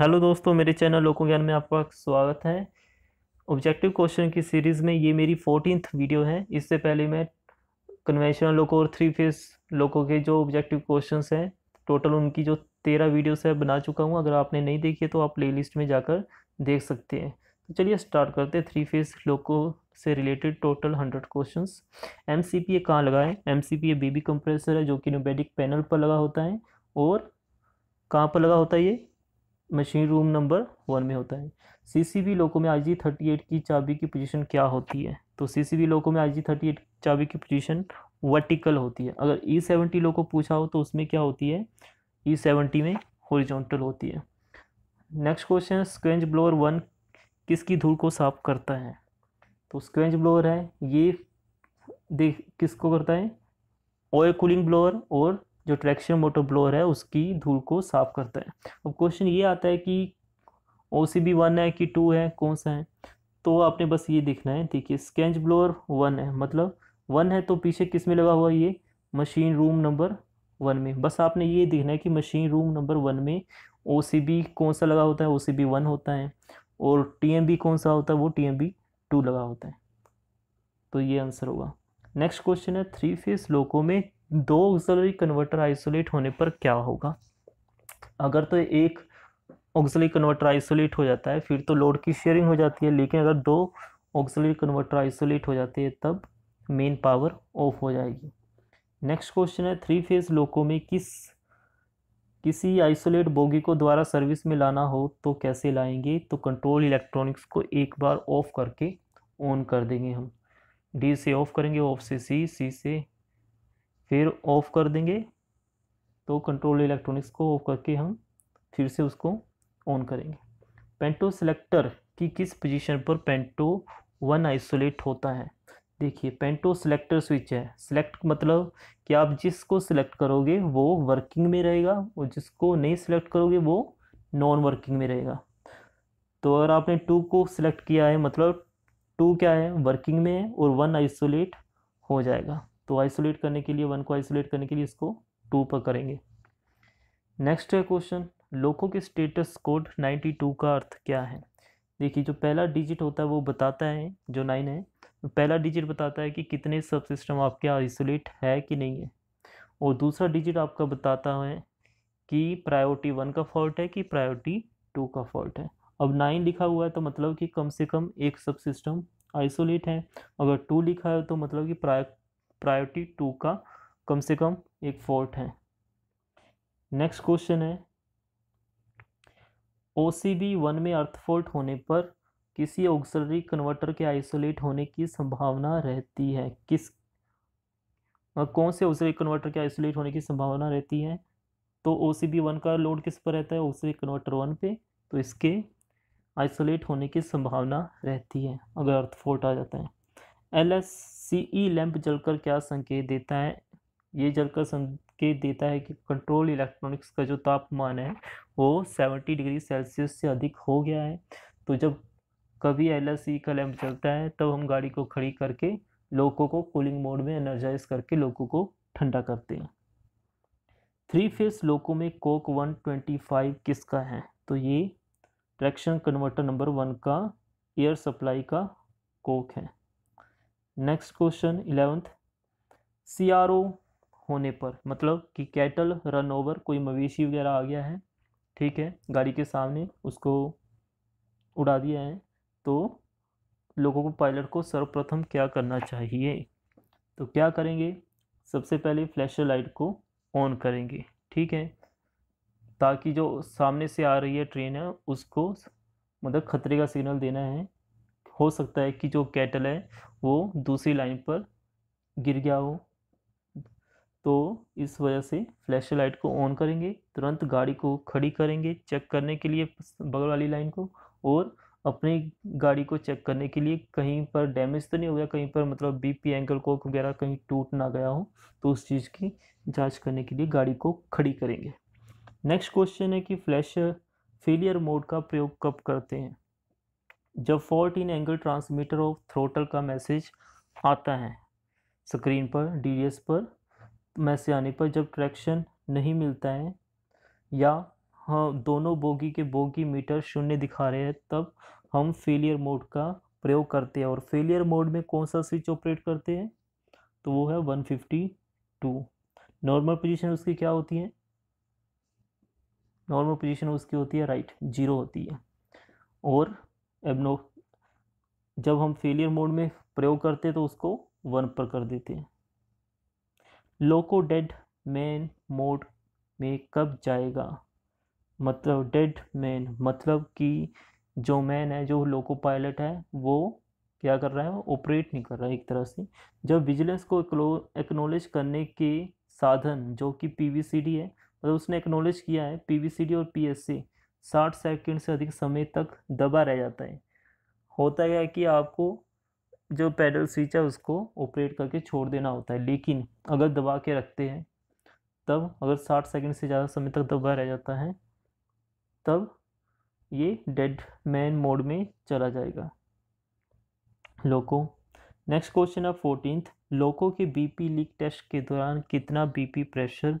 hello दोस्तों मेरे channel लोको ज्ञान में आपका स्वागत है ऑब्जेक्टिव क्वेश्चन की सीरीज़ में ये मेरी फोर्टीनथ वीडियो है इससे पहले मैं कन्वेंशनल लोको और थ्री फेस लोको के जो ऑब्जेक्टिव क्वेश्चंस हैं टोटल उनकी जो तेरह वीडियोस है बना चुका हूँ अगर आपने नहीं देखी है तो आप प्लेलिस्ट में जाकर देख सकते हैं तो चलिए स्टार्ट करते हैं थ्री फेस लोको से related total hundred question M C P A कहाँ लगा है M C P A baby compressor है जो कि न्यूबेडिक पैनल पर लगा होता है और कहाँ पर लगा होता है ये मशीन रूम नंबर वन में होता है सीसीबी लोको में आई जी थर्टी एट की चाबी की पोजीशन क्या होती है तो सीसीबी लोको में आई जी एट की चाबी की पोजीशन वर्टिकल होती है अगर ई सेवेंटी लोको पूछा हो तो उसमें क्या होती है ई e सेवेंटी में हॉरिजॉन्टल होती है next question scavenge blower one किसकी धूल को साफ करता है तो स्क्रेंज ब्लोअर है ये देख किसको करता है ऑयल कूलिंग ब्लोअर और जो ट्रैक्शन मोटर ब्लोअर है उसकी धूल को साफ करता है अब क्वेश्चन ये आता है कि ओ सी बी वन है कि टू है कौन सा है तो आपने बस ये देखना है है स्केंच ब्लोअर वन है मतलब वन है तो पीछे किस में लगा हुआ ये मशीन रूम नंबर वन में बस आपने ये देखना है कि मशीन रूम नंबर वन में ओ सी बी कौन सा लगा होता है ओ सी बी वन होता है और टी एम बी कौन सा होता है वो टी एम बी टू लगा होता है तो ये आंसर होगा नेक्स्ट क्वेश्चन है थ्री फेस लोको में दो ऑक्सलरी कन्वर्टर आइसोलेट होने पर क्या होगा अगर तो एक ऑक्सलरी कन्वर्टर आइसोलेट हो जाता है फिर तो लोड की शेयरिंग हो जाती है लेकिन अगर दो ऑक्सलरी कन्वर्टर आइसोलेट हो जाते हैं तब मेन पावर ऑफ हो जाएगी नेक्स्ट क्वेश्चन है थ्री फेज लोको में किस किसी आइसोलेट बोगी को द्वारा सर्विस में लाना हो तो कैसे लाएंगे तो कंट्रोल इलेक्ट्रॉनिक्स को एक बार ऑफ करके ऑन कर देंगे हम डी से ऑफ करेंगे ऑफ से सी सी से फिर ऑफ़ कर देंगे तो कंट्रोल इलेक्ट्रॉनिक्स को ऑफ करके हम फिर से उसको ऑन करेंगे पेंटो सेलेक्टर की किस पोजीशन पर पेंटो वन आइसोलेट होता है देखिए पेंटो सेलेक्टर स्विच है सिलेक्ट मतलब कि आप जिसको सिलेक्ट करोगे वो वर्किंग में रहेगा और जिसको नहीं सिलेक्ट करोगे वो नॉन वर्किंग में रहेगा तो अगर आपने टू को सिलेक्ट किया है मतलब टू क्या है वर्किंग में है और वन आइसोलेट हो जाएगा तो आइसोलेट करने के लिए वन को आइसोलेट करने के लिए इसको टू पर करेंगे नेक्स्ट है क्वेश्चन लोको के स्टेटस कोड नाइन्टी टू का अर्थ क्या है देखिए जो पहला डिजिट होता है वो बताता है जो नाइन है पहला डिजिट बताता है कि कितने सब सिस्टम आपके आइसोलेट है कि नहीं है और दूसरा डिजिट आपका बताता है कि प्रायोरिटी वन का फॉल्ट है कि प्रायोरिटी टू का फॉल्ट है अब नाइन लिखा हुआ है तो मतलब कि कम से कम एक सब सिस्टम आइसोलेट है अगर टू लिखा है तो मतलब कि प्राय प्रायोरिटी टू का कम से कम एक फोर्ट है नेक्स्ट क्वेश्चन है ओ सी बी वन में अर्थफोल्ट होने पर किसी ऑक्सलरी कन्वर्टर के आइसोलेट होने की संभावना रहती है किस कौन से ऑक्सलरी कन्वर्टर के आइसोलेट होने की संभावना रहती है तो ओ सी बी वन का लोड किस पर रहता है ऑक्सलरी कन्वर्टर वन पे तो इसके आइसोलेट होने की संभावना रहती है अगर अर्थफोल्ट आ जाता है L S C lamp e lamp जलकर क्या संकेत देता है ये जलकर संकेत देता है कि कंट्रोल इलेक्ट्रॉनिक्स का जो तापमान है वो सेवेंटी डिग्री सेल्सियस से अधिक हो गया है तो जब कभी एल का लैंप जलता है तब तो हम गाड़ी को खड़ी करके लोगों को कूलिंग मोड में एनर्जाइज करके लोगों को ठंडा करते हैं थ्री फेस लोको में कोक 125 किसका है तो ये ट्रैक्शन कन्वर्टर नंबर वन का एयर सप्लाई का कोक है नेक्स्ट क्वेश्चन इलेवेंथ सी होने पर मतलब कि कैटल रन ओवर कोई मवेशी वगैरह आ गया है ठीक है गाड़ी के सामने उसको उड़ा दिया है तो लोगों को पायलट को सर्वप्रथम क्या करना चाहिए तो क्या करेंगे सबसे पहले फ्लैशर लाइट को ऑन करेंगे ठीक है ताकि जो सामने से आ रही है ट्रेन है उसको मतलब खतरे का सिग्नल देना है हो सकता है कि जो कैटल है वो दूसरी लाइन पर गिर गया हो तो इस वजह से फ्लैश लाइट को ऑन करेंगे तुरंत गाड़ी को खड़ी करेंगे चेक करने के लिए बगल वाली लाइन को और अपनी गाड़ी को चेक करने के लिए कहीं पर डैमेज तो नहीं हो गया कहीं पर मतलब बीपी एंकल कोक वगैरह कहीं टूट ना गया हो तो उस चीज़ की जांच करने के लिए गाड़ी को खड़ी करेंगे नेक्स्ट क्वेश्चन है कि फ्लैश फेलियर मोड का प्रयोग कब करते हैं जब fault angle transmitter off throttle का मैसेज आता है स्क्रीन पर डी पर मैसेज आने पर जब ट्रैक्शन नहीं मिलता है या हम हाँ, दोनों बोगी के बोगी मीटर शून्य दिखा रहे हैं तब हम फेलियर मोड का प्रयोग करते हैं और फेलियर मोड में कौन सा स्विच ऑपरेट करते हैं तो वो है one fifty two normal position उसकी क्या होती है नॉर्मल पोजीशन उसकी होती है राइट जीरो होती है और एबनो जब हम फेलियर मोड में प्रयोग करते हैं तो उसको वन पर कर देते हैं लोको डेड मैन मोड में कब जाएगा मतलब डेड मैन मतलब कि जो मैन है जो लोको पायलट है वो क्या कर रहा है वो ऑपरेट नहीं कर रहा है एक तरह से जब विजिलेंस को एक्नोलेज करने के साधन जो कि पीवीसीडी है मतलब उसने एक्नोलेज किया है पीवीसीडी और पीएससी साठ सेकंड से अधिक समय तक दबा रह जाता है होता है कि आपको जो पैडल स्विच है उसको ऑपरेट करके छोड़ देना होता है लेकिन अगर दबा के रखते हैं तब अगर साठ सेकंड से ज़्यादा समय तक दबा रह जाता है तब ये डेड मैन मोड में चला जाएगा लोको नेक्स्ट क्वेश्चन है फोर्टीनथ लोको के बीपी लीक टेस्ट के दौरान कितना बीपी प्रेशर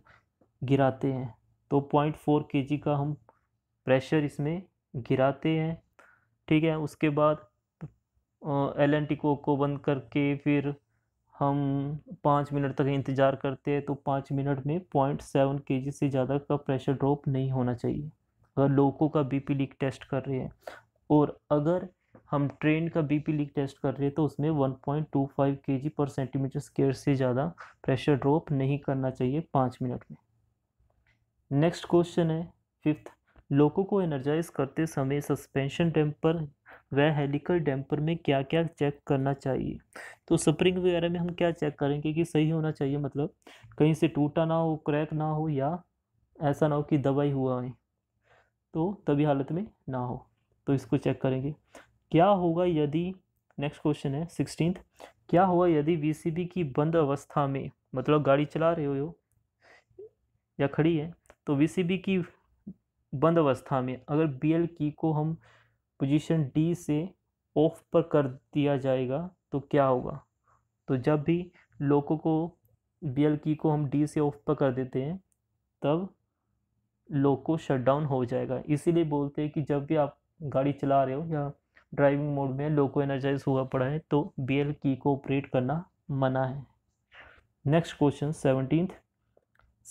गिराते हैं तो पॉइंट फोर के जी का हम प्रेशर इसमें गिराते हैं ठीक है उसके बाद एल एन टी कोक को बंद करके फिर हम पाँच मिनट तक इंतज़ार करते हैं तो पाँच मिनट में पॉइंट सेवन के जी से ज़्यादा का प्रेशर ड्रॉप नहीं होना चाहिए अगर लोको का बी पी लीक टेस्ट कर रहे हैं और अगर हम ट्रेन का बी पी लीक टेस्ट कर रहे हैं तो उसमें वन पॉइंट टू फाइव के जी पर सेंटीमीटर स्केयर से ज़्यादा प्रेशर ड्रॉप नहीं करना चाहिए पाँच मिनट में नेक्स्ट क्वेश्चन है फिफ्थ लोगों को एनर्जाइज करते समय सस्पेंशन डैम्पर व हेलिकल डैम्पर में क्या क्या चेक करना चाहिए तो स्प्रिंग वगैरह में हम क्या चेक करेंगे कि सही होना चाहिए मतलब कहीं से टूटा ना हो क्रैक ना हो या ऐसा ना हो कि दवाई हुआ है तो तभी हालत में ना हो तो इसको चेक करेंगे क्या होगा यदि नेक्स्ट क्वेश्चन है सिक्सटीन क्या होगा यदि वी की बंद अवस्था में मतलब गाड़ी चला रहे हो या खड़ी है तो वी की बंद अवस्था में अगर बी एल की को हम पोजीशन डी से ऑफ पर कर दिया जाएगा तो क्या होगा तो जब भी लोको को बी एल की को हम डी से ऑफ पर कर देते हैं तब लोको शटडाउन हो जाएगा इसीलिए बोलते हैं कि जब भी आप गाड़ी चला रहे हो या ड्राइविंग मोड में लोको एनर्जाइज हुआ पड़ा है तो बी एल की को ऑपरेट करना मना है next question seventeen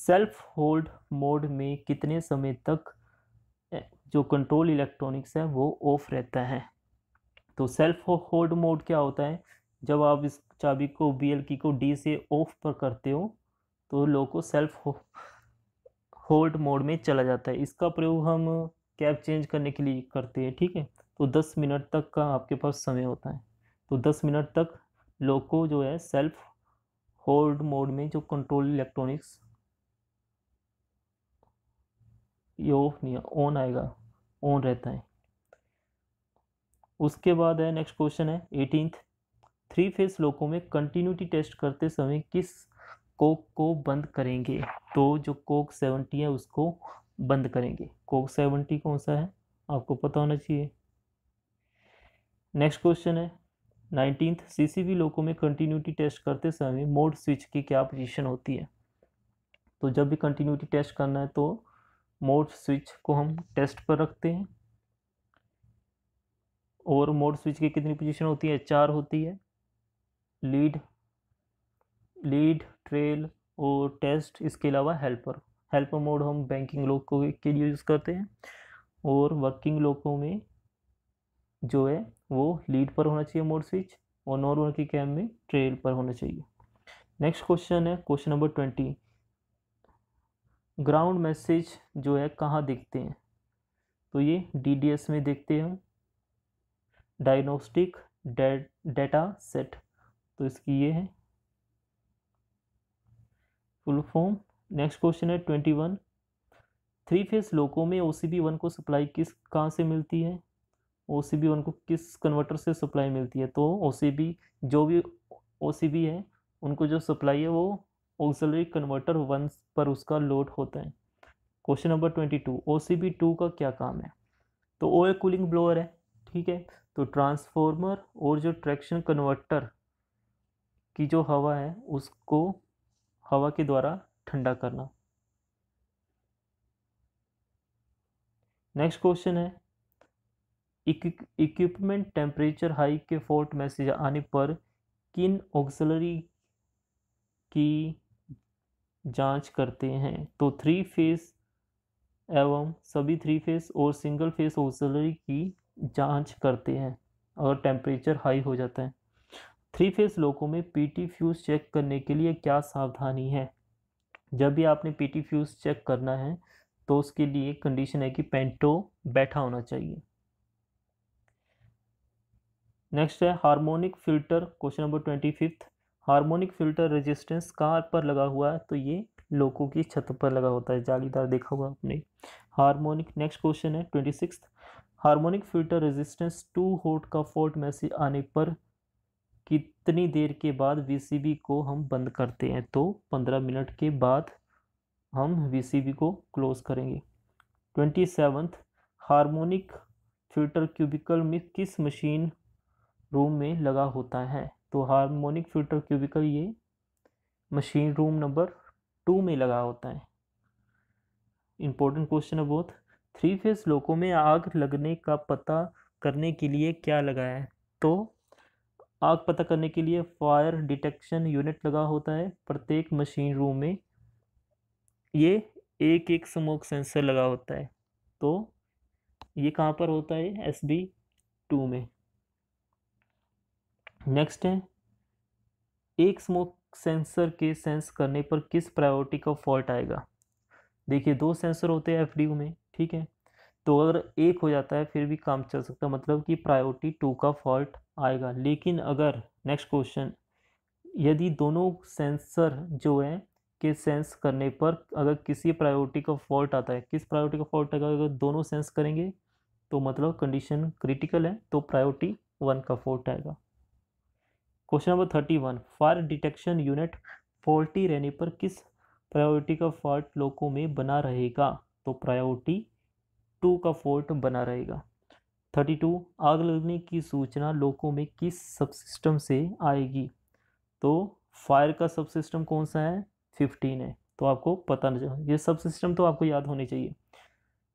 self hold mode में कितने समय तक जो कंट्रोल इलेक्ट्रॉनिक्स है वो ऑफ रहता है तो सेल्फ होल्ड मोड क्या होता है जब आप इस चाबी को बी एल की को डी से ऑफ पर करते हो तो लोग को सेल्फ होल्ड मोड में चला जाता है इसका प्रयोग हम कैब चेंज करने के लिए करते हैं ठीक है तो दस मिनट तक का आपके पास समय होता है तो दस मिनट तक लोग को जो है सेल्फ होल्ड मोड में जो कंट्रोल इलेक्ट्रॉनिक्स ये ऑफ नहीं ऑन आएगा ऑन रहता है उसके बाद है नेक्स्ट क्वेश्चन है एटीनथ थ्री फेज लोको में कंटिन्यूटी टेस्ट करते समय किस कोक को बंद करेंगे तो जो कोक सेवेंटी है उसको बंद करेंगे कोक सेवेंटी कौन सा है आपको पता होना चाहिए नेक्स्ट क्वेश्चन है नाइनटीन्थ सीसीबी लोको में कंटिन्यूटी टेस्ट करते समय मोड स्विच की क्या पोजीशन होती है तो जब भी कंटिन्यूटी टेस्ट करना है तो मोड स्विच को हम टेस्ट पर रखते हैं और मोड स्विच की कितनी पोजीशन होती है चार होती है लीड लीड ट्रेल और टेस्ट इसके अलावा हेल्पर हेल्पर मोड हम बैंकिंग लोगों के लिए यूज़ करते हैं और वर्किंग लोगों में जो है वो लीड पर होना चाहिए मोड स्विच और नॉर्मल की कैम में ट्रेल पर होना चाहिए नेक्स्ट क्वेश्चन है question number twenty ground message जो है कहाँ देखते हैं तो ये डीडीएस में देखते हैं डायग्नोस्टिक डेटा सेट तो इसकी ये है फुल फॉर्म नेक्स्ट क्वेश्चन है twenty one three phase loco में ओ सी बी वन को सप्लाई किस कहाँ से मिलती है ओ सी बी वन को किस कन्वर्टर से सप्लाई मिलती है तो ओ सी बी जो भी ओ सी बी है उनको जो सप्लाई है वो ऑक्सिलरी कन्वर्टर वन पर उसका लोड होता है question number twenty two O C B two का क्या काम है तो ओ ए कूलिंग ब्लोअर है ठीक है तो ट्रांसफॉर्मर और जो ट्रैक्शन कन्वर्टर की जो हवा है उसको हवा के द्वारा ठंडा करना नेक्स्ट क्वेश्चन है इक्विपमेंट टेम्परेचर हाई के फोर्ट मैसेज आने पर किन ऑक्सलरी की जांच करते हैं तो थ्री फेस एवं सभी थ्री फेस और सिंगल फेस ऑक्सिलरी की जांच करते हैं अगर टेम्परेचर हाई हो जाता है थ्री फेस लोगों में पीटी फ्यूज़ चेक करने के लिए क्या सावधानी है जब भी आपने पीटी फ्यूज़ चेक करना है तो उसके लिए कंडीशन है कि पेंटो बैठा होना चाहिए नेक्स्ट है harmonic filter question number twenty fifth harmonic filter resistance car पर लगा हुआ है तो ये लोगों की छत पर लगा होता है जालीदार देखा हुआ आपने हार्मोनिक नेक्स्ट क्वेश्चन है twenty six harmonic filter resistance too hot का फोर्ट में से आने पर कितनी देर के बाद वीसीबी को हम बंद करते हैं तो पंद्रह मिनट के बाद हम वीसीबी को क्लोज करेंगे twenty seventh harmonic filter cubicle में किस मशीन रूम में लगा होता है तो हार्मोनिक फिल्टर क्यूबिकल ये मशीन रूम नंबर टू में लगा होता है इम्पोर्टेंट क्वेश्चन है बहुत थ्री फेज लोकों में आग लगने का पता करने के लिए क्या लगाया है तो आग पता करने के लिए फायर डिटेक्शन यूनिट लगा होता है प्रत्येक मशीन रूम में ये एक एक स्मोक सेंसर लगा होता है तो ये कहाँ पर होता है एस बी टू में नेक्स्ट है एक स्मोक सेंसर के सेंस करने पर किस प्रायोरिटी का फॉल्ट आएगा देखिए दो सेंसर होते हैं एफ में ठीक है तो अगर एक हो जाता है फिर भी काम चल सकता है मतलब कि प्रायोरिटी टू का फॉल्ट आएगा लेकिन अगर नेक्स्ट क्वेश्चन यदि दोनों सेंसर जो है के सेंस करने पर अगर किसी प्रायोरिटी का फॉल्ट आता है किस प्रायोरिटी का फॉल्ट आएगा अगर दोनों सेंस करेंगे तो मतलब कंडीशन क्रिटिकल है तो प्रायोरिटी वन का फॉल्ट आएगा question number thirty one fire detection unit faulty रहने पर किस प्रायोरिटी का फॉल्ट लोको में बना रहेगा तो प्रायोरिटी टू का फॉल्ट बना रहेगा थर्टी टू आग लगने की सूचना लोको में किस सब सिस्टम से आएगी तो फायर का सब सिस्टम कौन सा है फिफ्टीन है तो आपको पता नहीं ये सब सिस्टम तो आपको याद होने चाहिए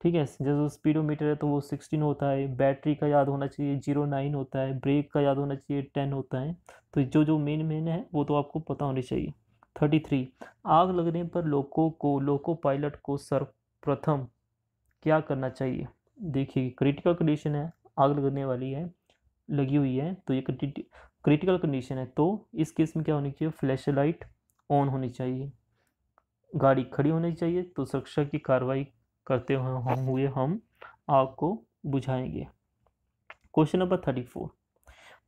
ठीक है जो स्पीडोमीटर है तो वो सिक्सटीन होता है बैटरी का याद होना चाहिए जीरो नाइन होता है ब्रेक का याद होना चाहिए टेन होता है तो जो जो मेन मेन है वो तो आपको पता होनी चाहिए थर्टी थ्री आग लगने पर लोको को लोको पायलट को सर्वप्रथम क्या करना चाहिए देखिए क्रिटिकल कंडीशन है आग लगने वाली है लगी हुई है तो ये क्रिटिकल कंडीशन है तो इस केस में क्या होनी चाहिए फ्लैश लाइट ऑन होनी चाहिए गाड़ी खड़ी होनी चाहिए तो सुरक्षा की कार्रवाई करते हुए हम आपको बुझाएंगे question number thirty four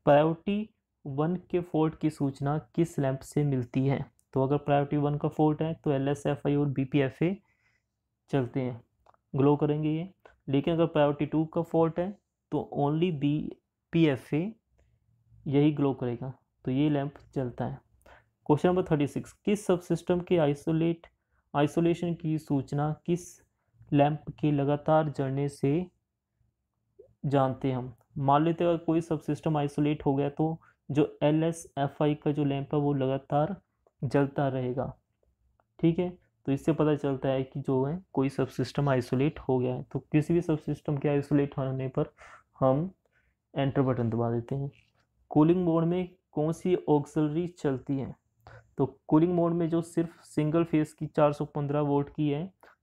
priority one के फोर्ट की सूचना किस लैंप से मिलती है तो अगर प्रायोरिटी वन का फोर्ट है तो एल एस एफ आई और बी पी एफ ए चलते हैं ग्लो करेंगे ये लेकिन अगर प्रायोरिटी टू का फोर्ट है तो only B P F A यही ग्लो करेगा तो ये लैंप चलता है क्वेश्चन नंबर थर्टी सिक्स किस सब सिस्टम के आइसोलेट आइसोलेशन की सूचना किस लैंप के लगातार जड़ने से जानते हैं हम मान लेते अगर कोई सब सिस्टम आइसोलेट हो गया तो जो एल एस एफ आई का जो लैंप है वो लगातार जलता रहेगा ठीक है तो इससे पता चलता है कि जो है कोई सब सिस्टम आइसोलेट हो गया है तो किसी भी सब सिस्टम के आइसोलेट होने पर हम एंटर बटन दबा देते हैं कूलिंग मोड में कौन सी ऑक्सलरी चलती है तो कूलिंग मोड में जो सिर्फ सिंगल फेस की 415 वोल्ट की है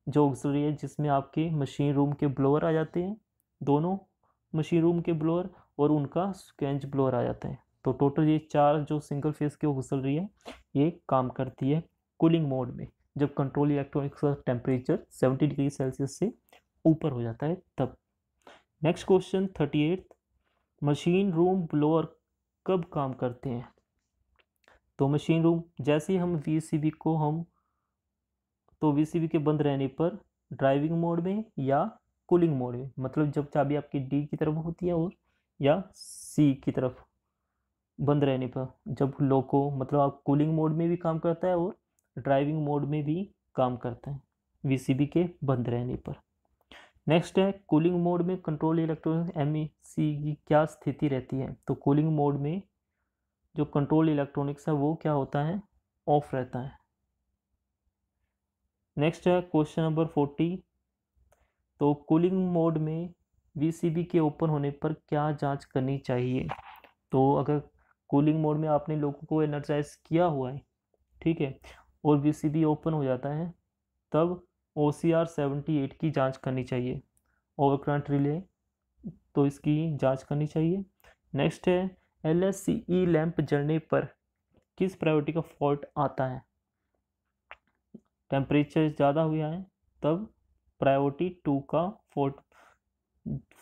जो ऑक्सरी है जिसमें आपके मशीन रूम के ब्लोअर आ जाते हैं दोनों मशीन रूम के ब्लोअर और उनका स्केंच ब्लोअर आ जाते हैं तो टोटल ये चार जो सिंगल फेस की ऑक्सलरी है ये काम करती है कूलिंग मोड में जब कंट्रोल इलेक्ट्रॉनिक्स का टेम्परेचर सेवेंटी डिग्री सेल्सियस से ऊपर हो जाता है तब next question thirty eight machine room blower कब काम करते हैं तो मशीन रूम जैसे हम वी को हम तो वी के बंद रहने पर ड्राइविंग मोड में या कूलिंग मोड में मतलब जब चाबी आपकी डी की तरफ होती है और या सी की तरफ बंद रहने पर जब लोको मतलब आप कूलिंग मोड में भी काम करता है और ड्राइविंग मोड में भी काम करता है वी के बंद रहने पर नेक्स्ट है कूलिंग मोड में कंट्रोल इलेक्ट्रॉनिक एम की क्या स्थिति रहती है तो कूलिंग मोड में जो कंट्रोल इलेक्ट्रॉनिक्स है वो क्या होता है ऑफ रहता है नेक्स्ट है क्वेश्चन नंबर फोर्टी तो कूलिंग मोड में वी के ओपन होने पर क्या जांच करनी चाहिए तो अगर कूलिंग मोड में आपने लोगों को एनर्जाइज किया हुआ है ठीक है और वी ओपन हो जाता है तब O C R seventy eight की जाँच करनी चाहिए ओवर करंट रिले तो इसकी जांच करनी चाहिए नेक्स्ट है L S C E lamp जलने पर किस प्रायोरिटी का फॉल्ट आता है टेम्परेचर ज़्यादा हुआ है तब प्रायोरिटी टू का फोर्ट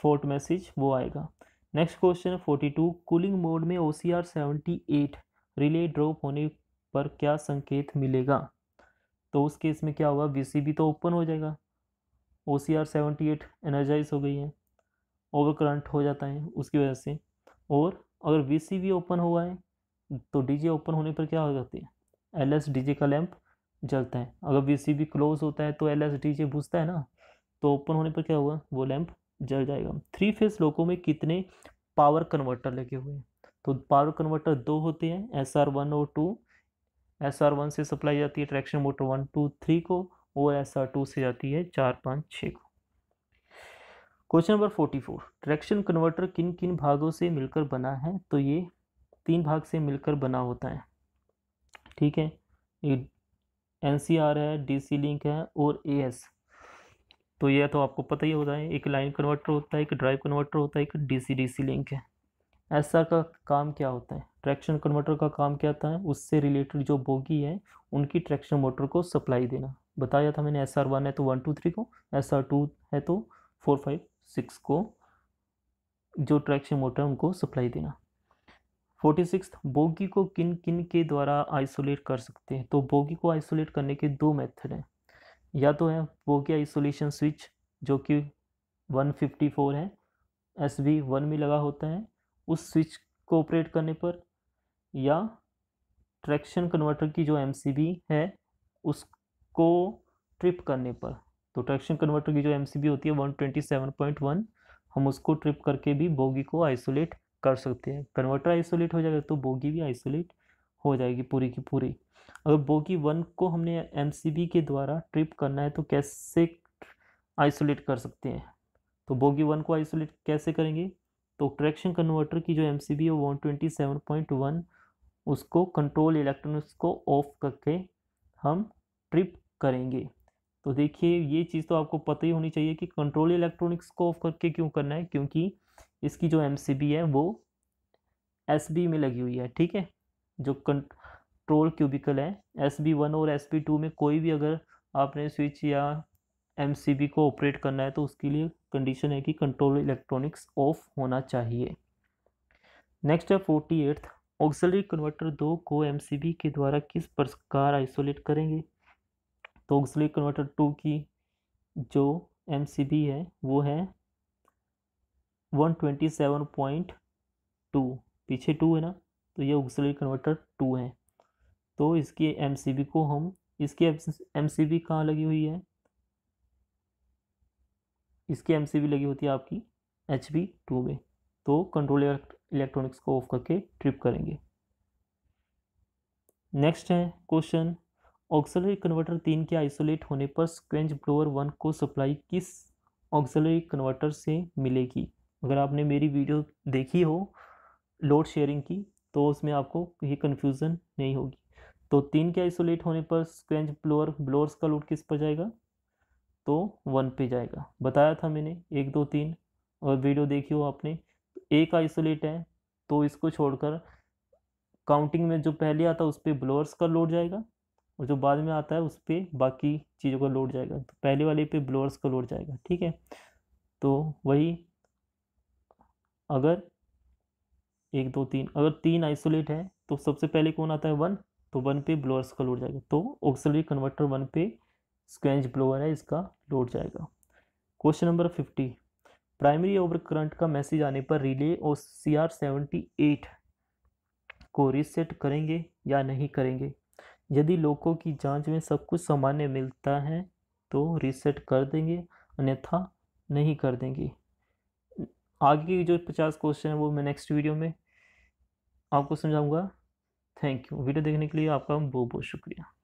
फोर्ट मैसेज वो आएगा next question forty two cooling mode में O C R seventy eight relay drop होने पर क्या संकेत मिलेगा तो उस केस में क्या होगा वी सी बी तो ओपन हो जाएगा O C R seventy eight energise हो गई है ओवर करंट हो जाता है उसकी वजह से और अगर वी सी बी ओपन हुआ है तो डी जे ओपन होने पर क्या हो जाती है एल एस का लैम्प जलता है अगर वी भी क्लोज होता है तो एल एस डी जे बुझता है ना तो ओपन होने पर क्या होगा वो लैंप जल जाएगा थ्री फेस लोको में कितने पावर कन्वर्टर लगे हुए हैं तो पावर कन्वर्टर दो होते हैं एस आर वन और टू एस आर वन से सप्लाई जाती है traction motor one two three को और एस आर टू से जाती है चार पाँच छः को question number forty four traction converter किन किन भागों से मिलकर बना है तो ये तीन भाग से मिलकर बना होता है ठीक है ये एन है डी सी लिंक है और ए एस तो यह तो आपको पता ही होता है एक लाइन कन्वर्टर होता है एक ड्राइव कन्वर्टर होता है एक D C D C link है ऐसा का काम क्या होता है ट्रैक्शन कन्वर्टर का काम क्या होता है उससे रिलेटेड जो बोगी है उनकी ट्रैक्शन मोटर को सप्लाई देना बताया था मैंने एस आर वन है तो वन टू थ्री को एस आर टू है तो फोर फाइव सिक्स को जो ट्रैक्शन मोटर है उनको सप्लाई देना फोर्टी सिक्स बोगी को किन किन के द्वारा आइसोलेट कर सकते हैं तो बोगी को आइसोलेट करने के दो मेथड हैं या तो है बोगी आइसोलेशन स्विच जो कि 154 है एस वी वन में लगा होता है उस स्विच को ऑपरेट करने पर या ट्रैक्शन कन्वर्टर की जो एम है उसको ट्रिप करने पर तो ट्रैक्शन कन्वर्टर की जो एम होती है 127.1 हम उसको ट्रिप करके भी बोगी को आइसोलेट कर सकते हैं कन्वर्टर आइसोलेट हो जाएगा तो बोगी भी आइसोलेट हो जाएगी पूरी की पूरी अगर बोगी वन को हमने एम के द्वारा ट्रिप करना है तो कैसे आइसोलेट कर सकते हैं तो बोगी वन को आइसोलेट कैसे करेंगे तो ट्रैक्शन कन्वर्टर की जो एम सी बी है one twenty seven point one उसको कंट्रोल इलेक्ट्रॉनिक्स को ऑफ करके हम ट्रिप करेंगे तो देखिए ये चीज़ तो आपको पता ही होनी चाहिए कि कंट्रोल इलेक्ट्रॉनिक्स को ऑफ करके क्यों करना है क्योंकि इसकी जो एम है वो एस में लगी हुई है ठीक है जो कंट्रोल क्यूबिकल है एस बी वन और एस बी टू में कोई भी अगर आपने स्विच या एम को ऑपरेट करना है तो उसके लिए कंडीशन है कि कंट्रोल इलेक्ट्रॉनिक्स ऑफ होना चाहिए नेक्स्ट है फोर्टी एट्थ ऑक्सलरी कन्वर्टर दो को एम के द्वारा किस प्रकार आइसोलेट करेंगे तो ऑक्सलरी कन्वर्टर टू की जो एम है वो है one twenty seven point two पीछे टू है ना तो ये ऑक्सिलरी कन्वर्टर टू है तो इसकी एम सी बी को हम इसकी एम सी बी कहाँ लगी हुई है इसकी एम सी बी लगी होती है आपकी एच बी टू में तो कंट्रोल इलेक्ट्रॉनिक्स को ऑफ करके ट्रिप करेंगे नेक्स्ट है क्वेश्चन ऑक्सलरी कन्वर्टर तीन के आइसोलेट होने पर स्क्वेंच ब्लोअर वन को सप्लाई किस ऑक्सलरी कन्वर्टर से मिलेगी अगर आपने मेरी वीडियो देखी हो लोड शेयरिंग की तो उसमें आपको ये कन्फ्यूज़न नहीं होगी तो तीन के आइसोलेट होने पर स्क्रेंच ब्लोअर ब्लोअर्स का लोड किस पर जाएगा तो वन पे जाएगा बताया था मैंने एक दो तीन और वीडियो देखी हो आपने एक आइसोलेट है तो इसको छोड़कर काउंटिंग में जो पहले आता है उस पर ब्लोअर्स का लोड जाएगा और जो बाद में आता है उस पर बाकी चीज़ों का लोड जाएगा तो पहले वाले पे ब्लोअर्स का लोड जाएगा ठीक है तो वही अगर एक दो तीन अगर तीन आइसोलेट है तो सबसे पहले कौन आता है वन तो वन पे ब्लोअर का लोड जाएगा तो ऑक्सिलरी कन्वर्टर वन पे स्क्वेंज ब्लोअर है इसका लोड जाएगा question number fifty primary over current का मैसेज आने पर रिले और सी आर सेवेंटी एट को रिसेट करेंगे या नहीं करेंगे यदि लोगों की जांच में सब कुछ सामान्य मिलता है तो रिसेट कर देंगे अन्यथा नहीं कर देंगे आगे की जो पचास क्वेश्चन है वो मैं नेक्स्ट वीडियो में आपको समझाऊंगा थैंक यू वीडियो देखने के लिए आपका बहुत बहुत शुक्रिया